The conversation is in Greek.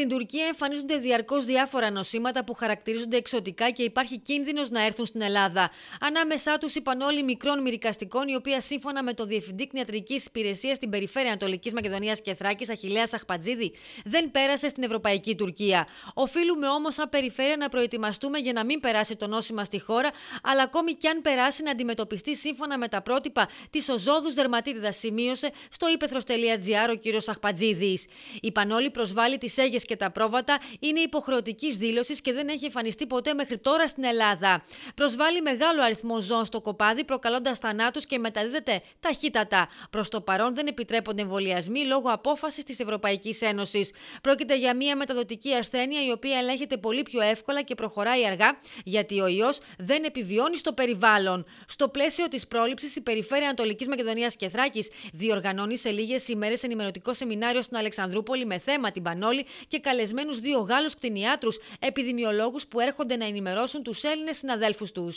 Στην Τουρκία εμφανίζονται διαρκώς διάφορα νοσήματα που χαρακτηρίζονται εξωτικά και υπάρχει κίνδυνος να έρθουν στην Ελλάδα. Ανάμεσά τους η πανόλη μικρών μυρικαστικών, η οποία σύμφωνα με το Διευθυντή Κνιατρική Υπηρεσίας στην Περιφέρεια Ανατολικής Μακεδονίας και Θράκης, Αχηλέα Αχπατζίδη, δεν πέρασε στην Ευρωπαϊκή Τουρκία. Οφείλουμε όμως, σαν περιφέρεια, να προετοιμαστούμε για να μην περάσει το νόσημα στη χώρα, αλλά ακόμη και αν περάσει να αντιμετωπιστεί σύμφωνα με τα πρότυπα της οζόδους δερματίτιδα, σημείωσε στο ύπεθρο.gr ο κ. Αχπατζίδη. Η πανόλη προσβάλλει τις Αίγε και τα πρόβατα είναι υποχρεωτικής δήλωσης και δεν έχει εμφανιστεί ποτέ μέχρι τώρα στην Ελλάδα. Προσβάλλει μεγάλο αριθμό ζώων στο κοπάδι, προκαλώντας θανάτους και μεταδίδεται ταχύτατα. Προς το παρόν δεν επιτρέπονται εμβολιασμοί λόγω απόφασης της Ευρωπαϊκής Ένωσης. Πρόκειται για μια μεταδοτική ασθένεια η οποία ελέγχεται πολύ πιο εύκολα και προχωράει αργά, γιατί ο ιός δεν επιβιώνει στο περιβάλλον. Στο πλαίσιο της πρόληψης, η Περιφέρεια Ανατολικής Μακεδονίας και Θράκης διοργανώνει σε λίγες ημέρες ενημερωτικό σεμινάριο στην Αλεξανδρούπολη με θέμα την Πανόλη και καλεσμένους δύο Γάλλους κτηνιάτρους, επιδημιολόγους που έρχονται να ενημερώσουν τους Έλληνες συναδέλφους τους.